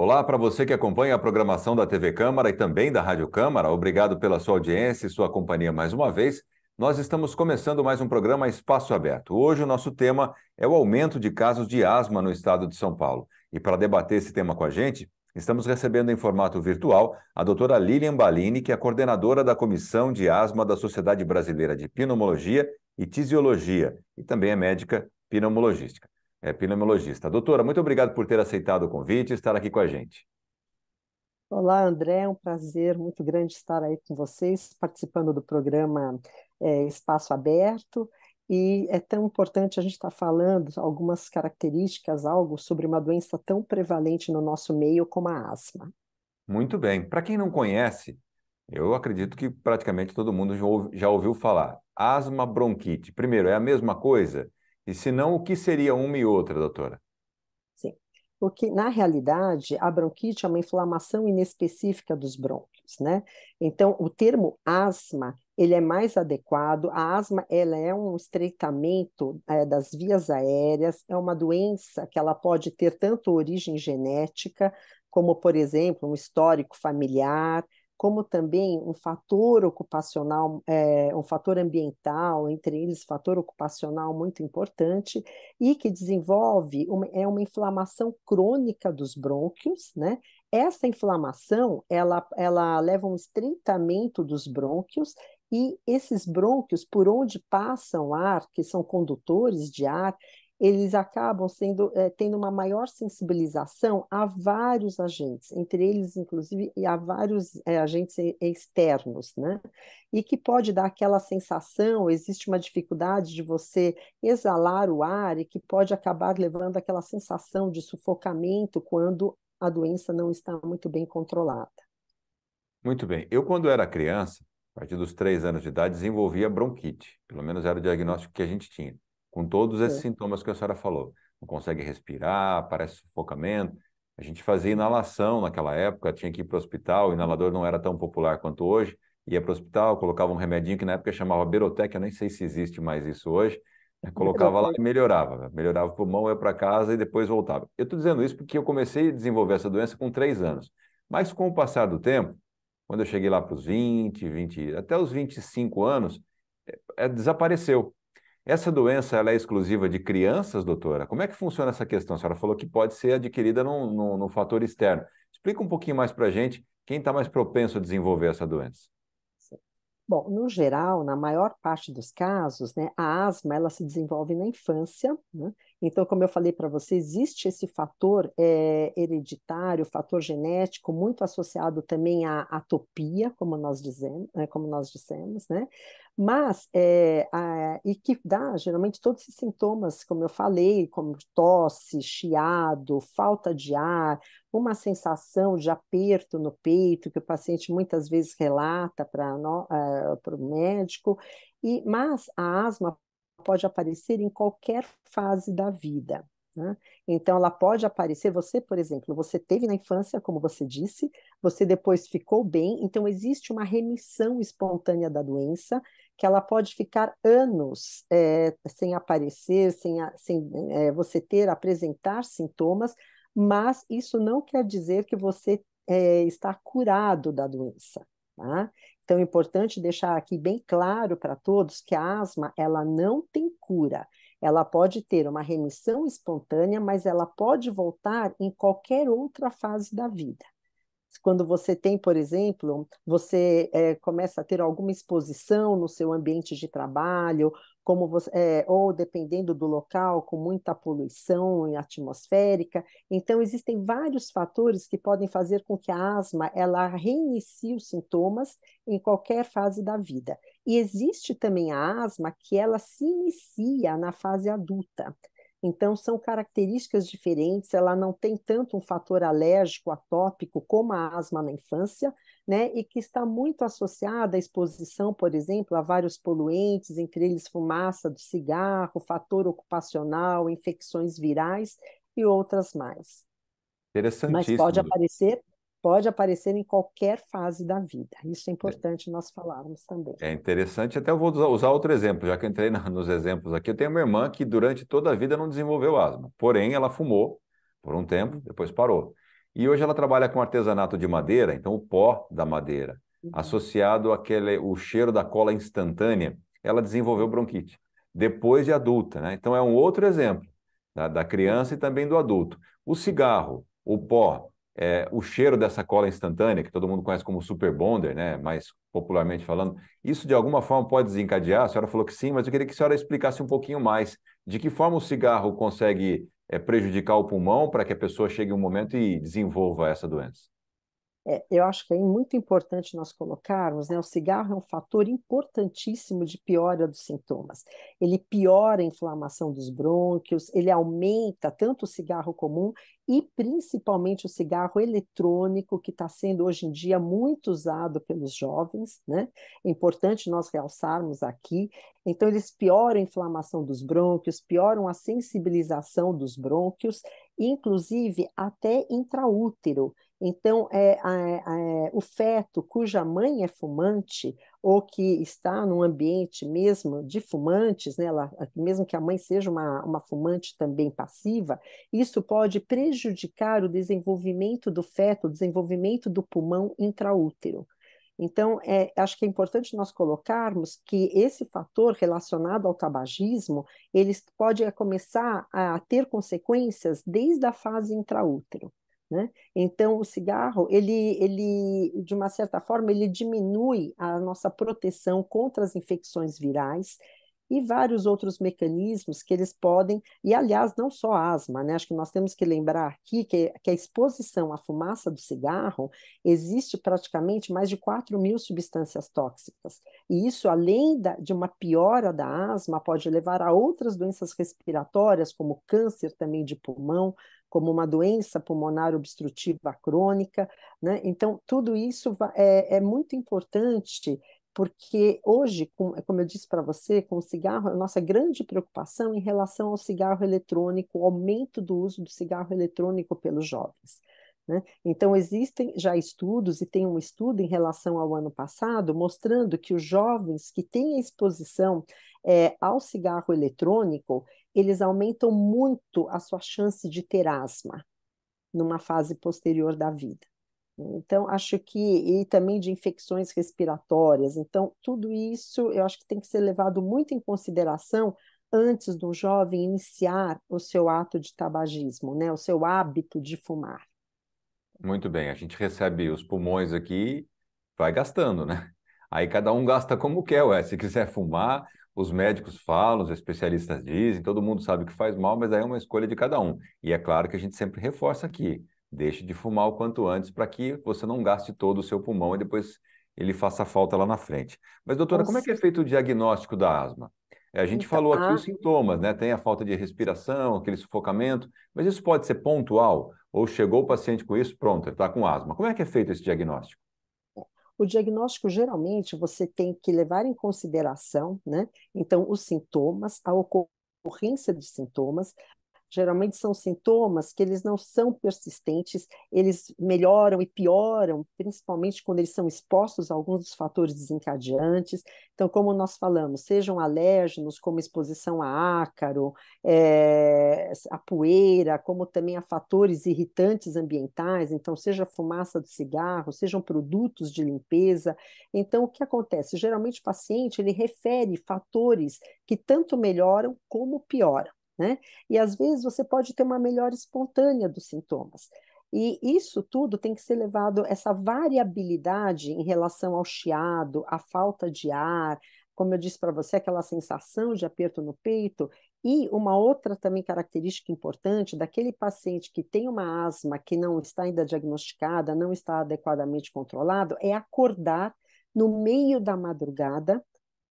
Olá para você que acompanha a programação da TV Câmara e também da Rádio Câmara. Obrigado pela sua audiência e sua companhia mais uma vez. Nós estamos começando mais um programa Espaço Aberto. Hoje o nosso tema é o aumento de casos de asma no estado de São Paulo. E para debater esse tema com a gente, Estamos recebendo em formato virtual a doutora Lilian Balini, que é coordenadora da Comissão de Asma da Sociedade Brasileira de Pneumologia e Tisiologia e também é médica pneumologística. É pneumologista, Doutora, muito obrigado por ter aceitado o convite e estar aqui com a gente. Olá, André, é um prazer muito grande estar aí com vocês, participando do programa é, Espaço Aberto. E é tão importante a gente estar tá falando algumas características, algo sobre uma doença tão prevalente no nosso meio como a asma. Muito bem. Para quem não conhece, eu acredito que praticamente todo mundo já ouviu falar. Asma bronquite. Primeiro, é a mesma coisa? E se não, o que seria uma e outra, doutora? Sim, porque na realidade a bronquite é uma inflamação inespecífica dos brônquios, né? Então o termo asma ele é mais adequado. A asma ela é um estreitamento é, das vias aéreas, é uma doença que ela pode ter tanto origem genética como, por exemplo, um histórico familiar, como também um fator ocupacional, é, um fator ambiental, entre eles fator ocupacional muito importante, e que desenvolve uma, é uma inflamação crônica dos brônquios, né? Essa inflamação, ela, ela leva um estreitamento dos brônquios e esses brônquios, por onde passam ar, que são condutores de ar, eles acabam sendo, é, tendo uma maior sensibilização a vários agentes, entre eles, inclusive, a vários é, agentes externos, né? E que pode dar aquela sensação, existe uma dificuldade de você exalar o ar e que pode acabar levando aquela sensação de sufocamento quando a doença não está muito bem controlada. Muito bem. Eu, quando era criança, a partir dos três anos de idade, desenvolvia bronquite. Pelo menos era o diagnóstico que a gente tinha com todos esses Sim. sintomas que a senhora falou. Não consegue respirar, parece sufocamento. A gente fazia inalação naquela época, tinha que ir para o hospital, o inalador não era tão popular quanto hoje, ia para o hospital, colocava um remedinho que na época chamava Berotec, eu nem sei se existe mais isso hoje, né, colocava lá e melhorava, né, melhorava o pulmão, ia para casa e depois voltava. Eu estou dizendo isso porque eu comecei a desenvolver essa doença com três anos, mas com o passar do tempo, quando eu cheguei lá para os 20, 20, até os 25 anos, é, é, desapareceu. Essa doença ela é exclusiva de crianças, doutora? Como é que funciona essa questão? A senhora falou que pode ser adquirida no fator externo. Explica um pouquinho mais para a gente quem está mais propenso a desenvolver essa doença. Bom, no geral, na maior parte dos casos, né, a asma ela se desenvolve na infância, né, então, como eu falei para você, existe esse fator é, hereditário, fator genético, muito associado também à atopia, como nós dizemos, né, como nós dissemos, né? Mas, é, a, e que dá geralmente todos esses sintomas, como eu falei, como tosse, chiado, falta de ar, uma sensação de aperto no peito, que o paciente muitas vezes relata para uh, eh, o médico, e, mas a asma pode aparecer em qualquer fase da vida. Né? Então, ela pode aparecer. Você, por exemplo, você teve na infância, como você disse, você depois ficou bem. Então, existe uma remissão espontânea da doença que ela pode ficar anos é, sem aparecer, sem, sem é, você ter apresentar sintomas, mas isso não quer dizer que você é, está curado da doença. Tá? Então, é importante deixar aqui bem claro para todos que a asma ela não tem cura. Ela pode ter uma remissão espontânea, mas ela pode voltar em qualquer outra fase da vida. Quando você tem, por exemplo, você é, começa a ter alguma exposição no seu ambiente de trabalho, como você, é, ou dependendo do local, com muita poluição atmosférica. Então, existem vários fatores que podem fazer com que a asma ela reinicie os sintomas em qualquer fase da vida. E existe também a asma que ela se inicia na fase adulta. Então, são características diferentes, ela não tem tanto um fator alérgico, atópico, como a asma na infância, né, e que está muito associada à exposição, por exemplo, a vários poluentes, entre eles fumaça do cigarro, fator ocupacional, infecções virais e outras mais. Interessantíssimo. Mas pode né? aparecer, pode aparecer em qualquer fase da vida. Isso é, é. importante é. nós falarmos também. É interessante, até eu vou usar outro exemplo, já que entrei nos exemplos aqui. Eu tenho uma irmã que durante toda a vida não desenvolveu asma, porém ela fumou por um tempo, depois parou. E hoje ela trabalha com artesanato de madeira, então o pó da madeira, uhum. associado àquele, o cheiro da cola instantânea, ela desenvolveu bronquite, depois de adulta. Né? Então é um outro exemplo da criança e também do adulto. O cigarro, o pó, é, o cheiro dessa cola instantânea, que todo mundo conhece como super bonder, né? mais popularmente falando, isso de alguma forma pode desencadear? A senhora falou que sim, mas eu queria que a senhora explicasse um pouquinho mais de que forma o cigarro consegue é, prejudicar o pulmão para que a pessoa chegue um momento e desenvolva essa doença? é, eu acho que é muito importante nós colocarmos, né, o cigarro é um fator importantíssimo de piora dos sintomas. Ele piora a inflamação dos brônquios, ele aumenta tanto o cigarro comum e principalmente o cigarro eletrônico, que está sendo hoje em dia muito usado pelos jovens, né? É importante nós realçarmos aqui. Então, eles pioram a inflamação dos brônquios, pioram a sensibilização dos brônquios, inclusive até intraútero. Então, é, é, é, o feto cuja mãe é fumante ou que está num ambiente mesmo de fumantes, né, ela, mesmo que a mãe seja uma, uma fumante também passiva, isso pode prejudicar o desenvolvimento do feto, o desenvolvimento do pulmão intraútero. Então, é, acho que é importante nós colocarmos que esse fator relacionado ao tabagismo, ele pode começar a ter consequências desde a fase intraútero. Né? Então, o cigarro, ele, ele, de uma certa forma, ele diminui a nossa proteção contra as infecções virais e vários outros mecanismos que eles podem, e aliás, não só asma, né? Acho que nós temos que lembrar aqui que, que a exposição à fumaça do cigarro existe praticamente mais de 4 mil substâncias tóxicas. E isso, além da, de uma piora da asma, pode levar a outras doenças respiratórias, como câncer também de pulmão, como uma doença pulmonar obstrutiva crônica. Né? Então, tudo isso é, é muito importante porque hoje, como eu disse para você, com o cigarro, a nossa grande preocupação em relação ao cigarro eletrônico, o aumento do uso do cigarro eletrônico pelos jovens. Né? Então, existem já estudos, e tem um estudo em relação ao ano passado, mostrando que os jovens que têm exposição é, ao cigarro eletrônico, eles aumentam muito a sua chance de ter asma numa fase posterior da vida. Então, acho que, e também de infecções respiratórias. Então, tudo isso eu acho que tem que ser levado muito em consideração antes do jovem iniciar o seu ato de tabagismo, né? o seu hábito de fumar. Muito bem, a gente recebe os pulmões aqui, vai gastando, né? Aí cada um gasta como quer, ué. se quiser fumar, os médicos falam, os especialistas dizem, todo mundo sabe que faz mal, mas aí é uma escolha de cada um. E é claro que a gente sempre reforça aqui, deixe de fumar o quanto antes para que você não gaste todo o seu pulmão e depois ele faça falta lá na frente. Mas doutora, Nossa. como é que é feito o diagnóstico da asma? É, a gente então, falou aqui ah... os sintomas, né? Tem a falta de respiração, aquele sufocamento, mas isso pode ser pontual ou chegou o paciente com isso, pronto, ele está com asma. Como é que é feito esse diagnóstico? O diagnóstico, geralmente, você tem que levar em consideração, né? Então, os sintomas, a ocorrência de sintomas, geralmente são sintomas que eles não são persistentes, eles melhoram e pioram, principalmente quando eles são expostos a alguns dos fatores desencadeantes. Então, como nós falamos, sejam alérgenos, como exposição a ácaro, é, a poeira, como também a fatores irritantes ambientais, então, seja fumaça de cigarro, sejam produtos de limpeza. Então, o que acontece? Geralmente, o paciente ele refere fatores que tanto melhoram como pioram. Né? E às vezes você pode ter uma melhora espontânea dos sintomas. E isso tudo tem que ser levado, essa variabilidade em relação ao chiado, à falta de ar, como eu disse para você, aquela sensação de aperto no peito. E uma outra também característica importante daquele paciente que tem uma asma que não está ainda diagnosticada, não está adequadamente controlado, é acordar no meio da madrugada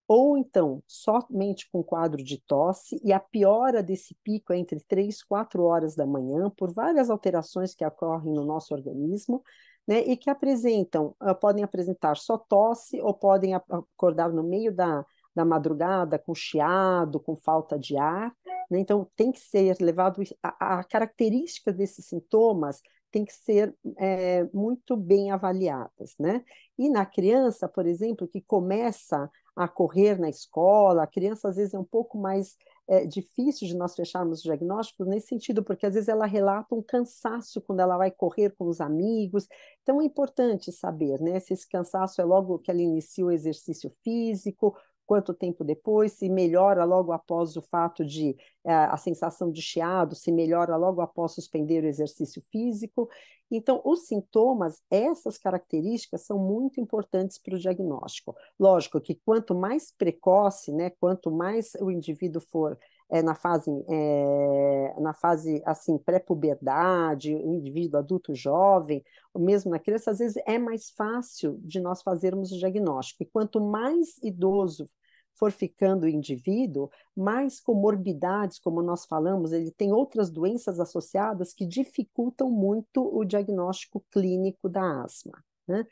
ou então somente com quadro de tosse, e a piora desse pico é entre 3 e 4 horas da manhã, por várias alterações que ocorrem no nosso organismo, né, e que apresentam, ah, podem apresentar só tosse, ou podem acordar no meio da, da madrugada com chiado, com falta de ar, né, então tem que ser levado, a, a característica desses sintomas têm que ser é, muito bem avaliadas, né? E na criança, por exemplo, que começa a correr na escola, a criança às vezes é um pouco mais é, difícil de nós fecharmos o diagnóstico nesse sentido, porque às vezes ela relata um cansaço quando ela vai correr com os amigos. Então é importante saber né, se esse cansaço é logo que ela inicia o exercício físico quanto tempo depois, se melhora logo após o fato de eh, a sensação de chiado, se melhora logo após suspender o exercício físico. Então, os sintomas, essas características são muito importantes para o diagnóstico. Lógico que quanto mais precoce, né, quanto mais o indivíduo for é, na fase, é, na fase assim, pré-puberdade, indivíduo adulto jovem, mesmo na criança, às vezes é mais fácil de nós fazermos o diagnóstico. E quanto mais idoso for ficando o indivíduo, mais comorbidades, como nós falamos, ele tem outras doenças associadas que dificultam muito o diagnóstico clínico da asma. Né?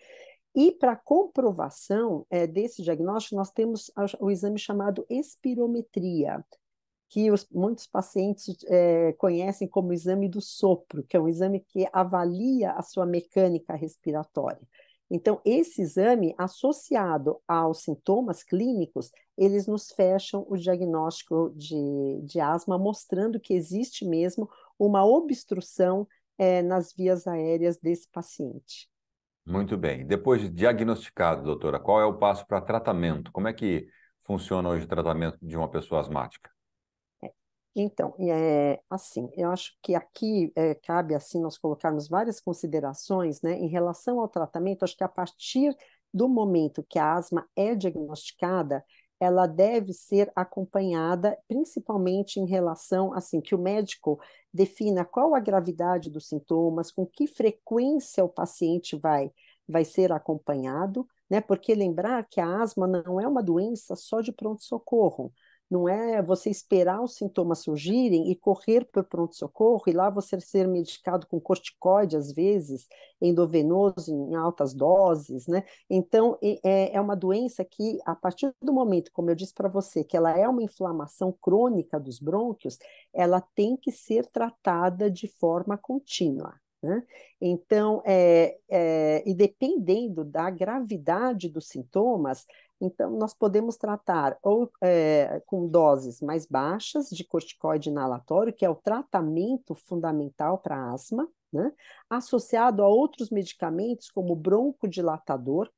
E para comprovação é, desse diagnóstico, nós temos o exame chamado espirometria, que os, muitos pacientes é, conhecem como exame do sopro, que é um exame que avalia a sua mecânica respiratória. Então, esse exame, associado aos sintomas clínicos, eles nos fecham o diagnóstico de, de asma, mostrando que existe mesmo uma obstrução é, nas vias aéreas desse paciente. Muito bem. Depois de diagnosticado, doutora, qual é o passo para tratamento? Como é que funciona hoje o tratamento de uma pessoa asmática? Então, é, assim, eu acho que aqui é, cabe assim nós colocarmos várias considerações, né, em relação ao tratamento. Acho que a partir do momento que a asma é diagnosticada, ela deve ser acompanhada, principalmente em relação, assim, que o médico defina qual a gravidade dos sintomas, com que frequência o paciente vai vai ser acompanhado, né? Porque lembrar que a asma não é uma doença só de pronto socorro não é você esperar os sintomas surgirem e correr para o pronto-socorro e lá você ser medicado com corticoide, às vezes, endovenoso em altas doses, né? Então, é, é uma doença que, a partir do momento, como eu disse para você, que ela é uma inflamação crônica dos brônquios, ela tem que ser tratada de forma contínua. Né? Então, é, é, e dependendo da gravidade dos sintomas, então, nós podemos tratar ou é, com doses mais baixas de corticoide inalatório, que é o tratamento fundamental para asma, né? associado a outros medicamentos como broncodilatador,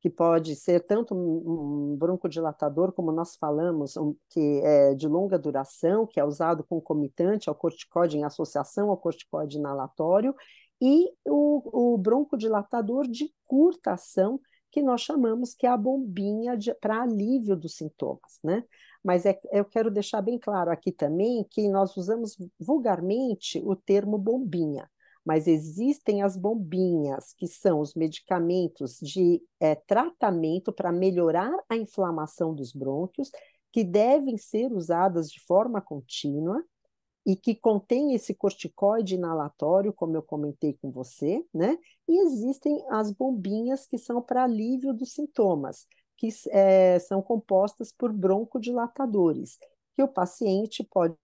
que pode ser tanto um broncodilatador, como nós falamos, um, que é de longa duração, que é usado concomitante ao corticoide, em associação ao corticoide inalatório, e o, o broncodilatador de curta ação, que nós chamamos que é a bombinha para alívio dos sintomas, né? Mas é, eu quero deixar bem claro aqui também que nós usamos vulgarmente o termo bombinha, mas existem as bombinhas, que são os medicamentos de é, tratamento para melhorar a inflamação dos brônquios, que devem ser usadas de forma contínua e que contém esse corticoide inalatório, como eu comentei com você, né? E existem as bombinhas que são para alívio dos sintomas, que é, são compostas por broncodilatadores, que o paciente pode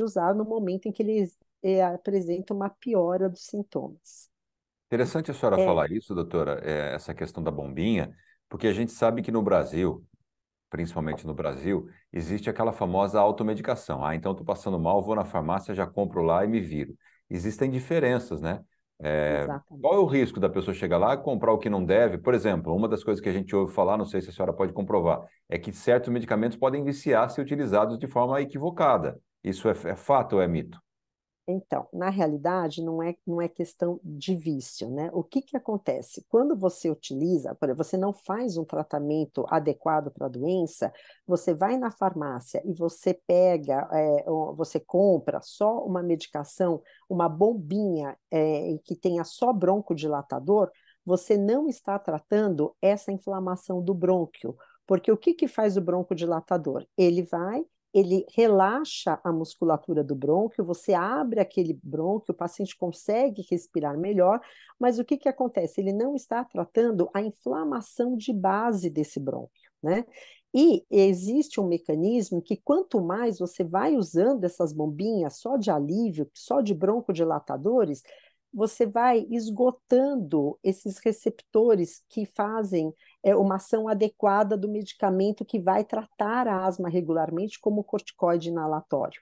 usar no momento em que ele é, apresenta uma piora dos sintomas. Interessante a senhora é. falar isso, doutora, eh, essa questão da bombinha, porque a gente sabe que no Brasil principalmente no Brasil, existe aquela famosa automedicação. Ah, então estou passando mal, vou na farmácia, já compro lá e me viro. Existem diferenças, né? É, qual é o risco da pessoa chegar lá e comprar o que não deve? Por exemplo, uma das coisas que a gente ouve falar, não sei se a senhora pode comprovar, é que certos medicamentos podem viciar se utilizados de forma equivocada. Isso é, é fato ou é mito? Então, na realidade, não é, não é questão de vício, né? O que, que acontece? Quando você utiliza, você não faz um tratamento adequado para a doença, você vai na farmácia e você pega, é, você compra só uma medicação, uma bombinha é, que tenha só broncodilatador, você não está tratando essa inflamação do brônquio. Porque o que, que faz o broncodilatador? Ele vai ele relaxa a musculatura do brônquio, você abre aquele brônquio, o paciente consegue respirar melhor, mas o que, que acontece? Ele não está tratando a inflamação de base desse brônquio, né? E existe um mecanismo que quanto mais você vai usando essas bombinhas só de alívio, só de broncodilatadores, você vai esgotando esses receptores que fazem é, uma ação adequada do medicamento que vai tratar a asma regularmente, como o corticoide inalatório.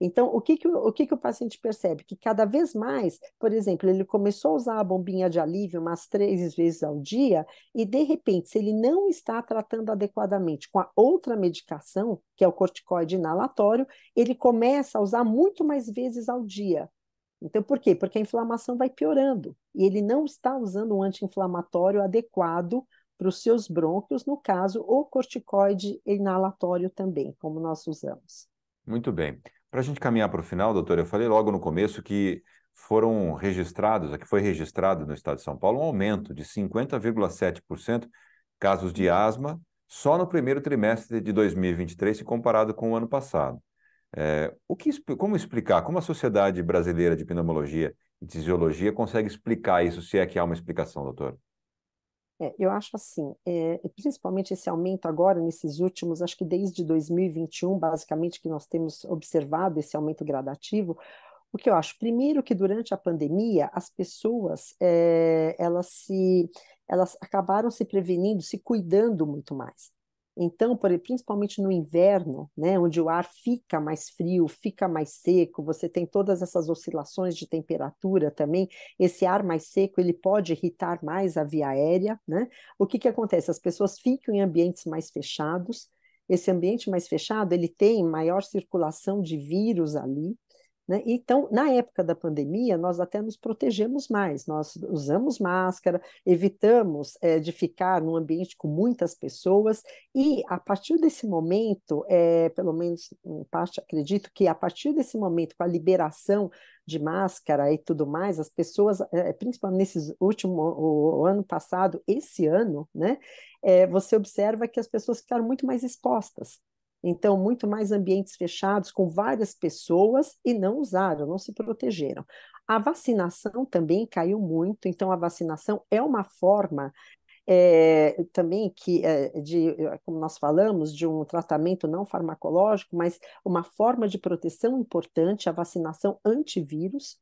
Então, o que, que, o, o, que, que o paciente percebe? Que cada vez mais, por exemplo, ele começou a usar a bombinha de alívio umas três vezes ao dia, e de repente, se ele não está tratando adequadamente com a outra medicação, que é o corticoide inalatório, ele começa a usar muito mais vezes ao dia. Então, por quê? Porque a inflamação vai piorando e ele não está usando um anti-inflamatório adequado para os seus brônquios, no caso, ou corticoide inalatório também, como nós usamos. Muito bem. Para a gente caminhar para o final, doutor, eu falei logo no começo que foram registrados, aqui foi registrado no estado de São Paulo, um aumento de 50,7% casos de asma só no primeiro trimestre de 2023, se comparado com o ano passado. É, o que, como explicar, como a Sociedade Brasileira de Pneumologia e Fisiologia consegue explicar isso, se é que há uma explicação, doutor? É, eu acho assim, é, principalmente esse aumento agora, nesses últimos, acho que desde 2021, basicamente, que nós temos observado esse aumento gradativo. O que eu acho? Primeiro, que durante a pandemia, as pessoas é, elas, se, elas acabaram se prevenindo, se cuidando muito mais. Então, por, principalmente no inverno, né, onde o ar fica mais frio, fica mais seco, você tem todas essas oscilações de temperatura também, esse ar mais seco ele pode irritar mais a via aérea, né? O que, que acontece? As pessoas ficam em ambientes mais fechados, esse ambiente mais fechado ele tem maior circulação de vírus ali, né? Então, na época da pandemia, nós até nos protegemos mais, nós usamos máscara, evitamos é, de ficar num ambiente com muitas pessoas, e a partir desse momento, é, pelo menos em parte, acredito que a partir desse momento, com a liberação de máscara e tudo mais, as pessoas, é, principalmente nesse último o, o ano passado, esse ano, né, você observa que as pessoas ficaram muito mais expostas. Então, muito mais ambientes fechados com várias pessoas e não usaram, não se protegeram. A vacinação também caiu muito, então a vacinação é uma forma é, também que é, de, eh, como nós falamos, de um tratamento não farmacológico, mas uma forma de proteção importante, a vacinação antivírus.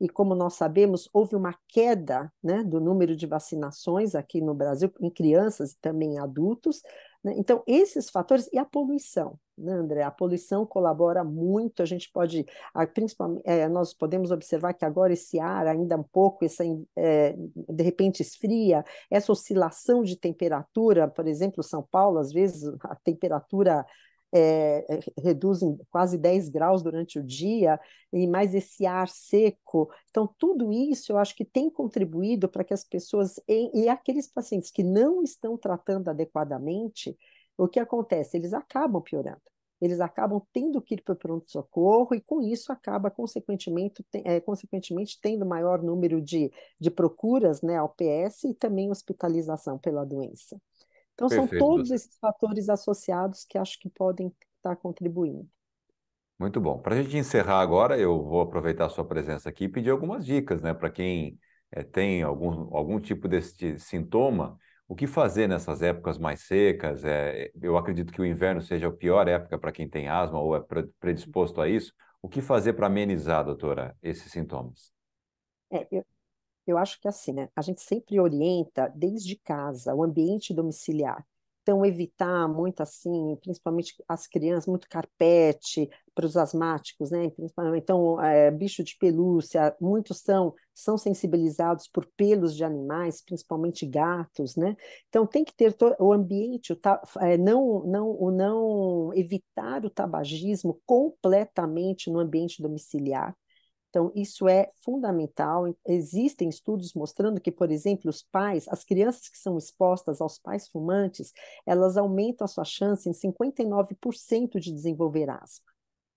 E como nós sabemos, houve uma queda né, do número de vacinações aqui no Brasil, em crianças e também em adultos, né? Então, esses fatores e a poluição, né, André? A poluição colabora muito, a gente pode, principalmente, é, nós podemos observar que agora esse ar ainda um pouco, essa, é, de repente esfria, essa oscilação de temperatura, por exemplo, São Paulo, às vezes a temperatura é, é reduzem quase 10 graus durante o dia, e mais esse ar seco. Então, tudo isso eu acho que tem contribuído para que as pessoas, e, e aqueles pacientes que não estão tratando adequadamente, o que acontece? Eles acabam piorando eles acabam tendo que ir para o pronto-socorro e com isso acaba consequentemente, é, consequentemente tendo maior número de, de procuras né, ao PS e também hospitalização pela doença. Então, Perfeito. são todos esses fatores associados que acho que podem estar contribuindo. Muito bom. Para a gente encerrar agora, eu vou aproveitar a sua presença aqui e pedir algumas dicas, né? Para quem é, tem algum, algum tipo desse sintoma, o que fazer nessas épocas mais secas? É, eu acredito que o inverno seja a pior época para quem tem asma ou é predisposto a isso. O que fazer para amenizar, doutora, esses sintomas? É, eu, eu acho que assim, né? A gente sempre orienta desde casa, o ambiente domiciliar. Então, evitar muito assim, principalmente as crianças, muito carpete para os asmáticos, né? Então, é, bicho de pelúcia, muitos são, são sensibilizados por pelos de animais, principalmente gatos, né? Então, tem que ter o ambiente, o é, não, não, o não evitar o tabagismo completamente no ambiente domiciliar então, isso é fundamental. Existem estudos mostrando que, por exemplo, os pais, as crianças que são expostas aos pais fumantes, elas aumentam a sua chance em 59% de desenvolver asma.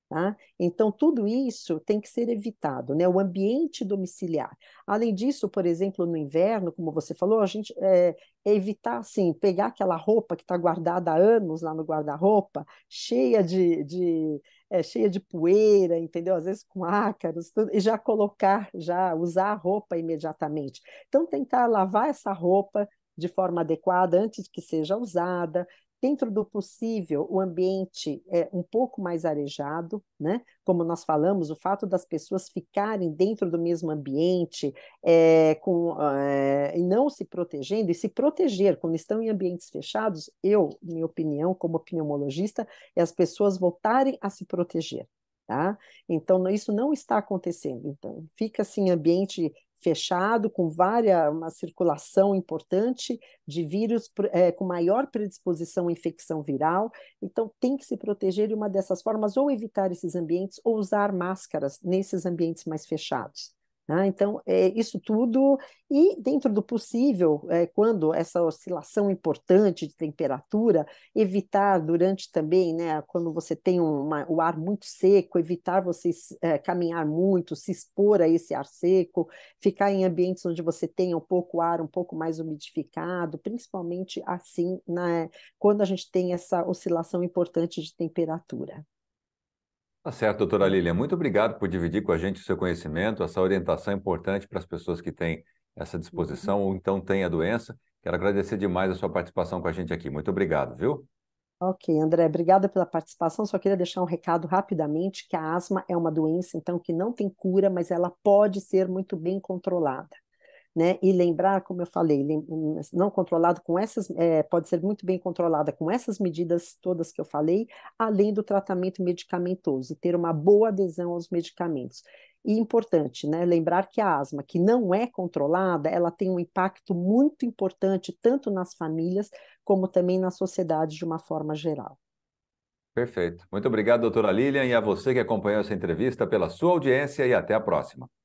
Tá? Então, tudo isso tem que ser evitado, né? o ambiente domiciliar. Além disso, por exemplo, no inverno, como você falou, a gente é, evitar assim, pegar aquela roupa que está guardada há anos lá no guarda-roupa, cheia de, de é, cheia de poeira, entendeu? Às vezes com ácaros, tudo, e já colocar, já usar a roupa imediatamente. Então, tentar lavar essa roupa de forma adequada antes que seja usada, dentro do possível, o ambiente é um pouco mais arejado, né? Como nós falamos, o fato das pessoas ficarem dentro do mesmo ambiente é, com, é, não se protegendo, e se proteger quando estão em ambientes fechados, eu, minha opinião, como pneumologista, é as pessoas voltarem a se proteger. Tá? Então, isso não está acontecendo. Então, fica assim, ambiente fechado, com várias uma circulação importante de vírus é, com maior predisposição à infecção viral. Então, tem que se proteger de uma dessas formas, ou evitar esses ambientes, ou usar máscaras nesses ambientes mais fechados. Né? Então, é, isso tudo, e dentro do possível, é, quando essa oscilação importante de temperatura, evitar durante também, né, quando você tem uma, o ar muito seco, evitar você é, caminhar muito, se expor a esse ar seco, ficar em ambientes onde você tenha um pouco ar, um pouco mais umidificado, principalmente assim, né, quando a gente tem essa oscilação importante de temperatura. Tá certo, doutora Lilian. Muito obrigado por dividir com a gente o seu conhecimento, essa orientação é importante para as pessoas que têm essa disposição uhum. ou então têm a doença. Quero agradecer demais a sua participação com a gente aqui. Muito obrigado, viu? Ok, André, obrigada pela participação. Só queria deixar um recado rapidamente que a asma é uma doença, então, que não tem cura, mas ela pode ser muito bem controlada né? E lembrar, como eu falei, hum, não controlado com essas, é, pode ser muito bem controlada com essas medidas todas que eu falei, além do tratamento medicamentoso, e ter uma boa adesão aos medicamentos. E importante, né? Lembrar que a asma, que não é controlada, ela tem um impacto muito importante, tanto nas famílias, como também na sociedade de uma forma geral. Perfeito. Muito obrigado, doutora Lilian, e a você que acompanhou essa entrevista pela sua audiência e até a próxima.